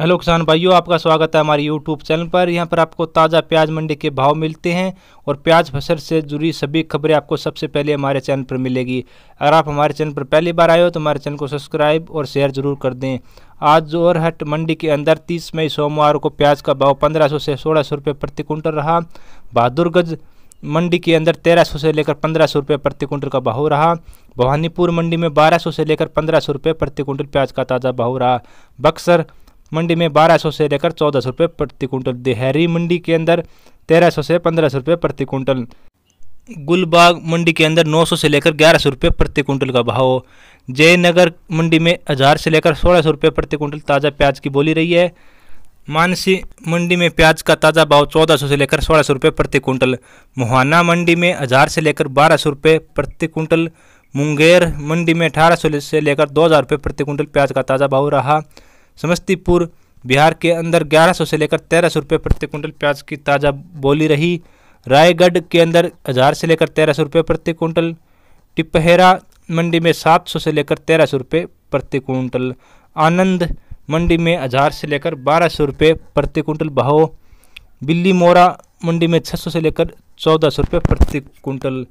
hello किसान भाइयों आपका स्वागत है हमारे यूट्यूब चैनल पर यहाँ पर आपको ताज़ा प्याज मंडी के भाव मिलते हैं और प्याज फसल से जुड़ी सभी खबरें आपको सबसे पहले हमारे चैनल पर मिलेगी अगर आप हमारे चैनल पर पहली बार आए हो तो हमारे चैनल को सब्सक्राइब और शेयर जरूर कर दें आज जोरहट मंडी के अंदर 30 मई सोमवार को प्याज का भाव पंद्रह से सोलह रुपये प्रति कुंटल रहा बहादुरगंज मंडी के अंदर 1300 से लेकर 1500 रुपये प्रति कुंटल का भाव रहा भवानीपुर मंडी में 1200 से लेकर 1500 रुपये प्रति कुंटल प्याज का ताज़ा भाव रहा बक्सर मंडी में बारह सौ से लेकर चौदह सौ रुपये प्रति कुंटल देहरी मंडी के अंदर तेरह सौ से पंद्रह सौ रुपये प्रति कुंटल गुलबाग मंडी के अंदर नौ सौ से लेकर ग्यारह सौ रुपये प्रति कुंटल का भाव जयनगर मंडी में हज़ार से लेकर सोलह सौ रुपये प्रति कुंटल ताज़ा प्याज की बोली रही है मानसी मंडी में प्याज का ताज़ा भाव चौदह सौ से लेकर सोलह सौ रुपये प्रति कुंटल मोहाना मंडी में हज़ार से लेकर बारह सौ रुपये प्रति कुंटल मुंगेर मंडी में अठारह सौ से लेकर दो हज़ार रुपये प्रति कुंटल प्याज का ताज़ा भाव रहा समस्तीपुर बिहार के अंदर ग्यारह सौ से लेकर तेरह सौ रुपये प्रति क्विंटल प्याज की ताज़ा बोली रही रायगढ़ के अंदर हज़ार से लेकर तेरह सौ रुपये प्रति क्विंटल टिपहरा मंडी में सात सौ से लेकर तेरह सौ रुपये प्रति क्विंटल आनंद मंडी में हज़ार से लेकर बारह सौ रुपये प्रति क्विंटल बहाव बिल्ली मोरा मंडी में छः सौ से लेकर चौदह सौ रुपये प्रति क्विंटल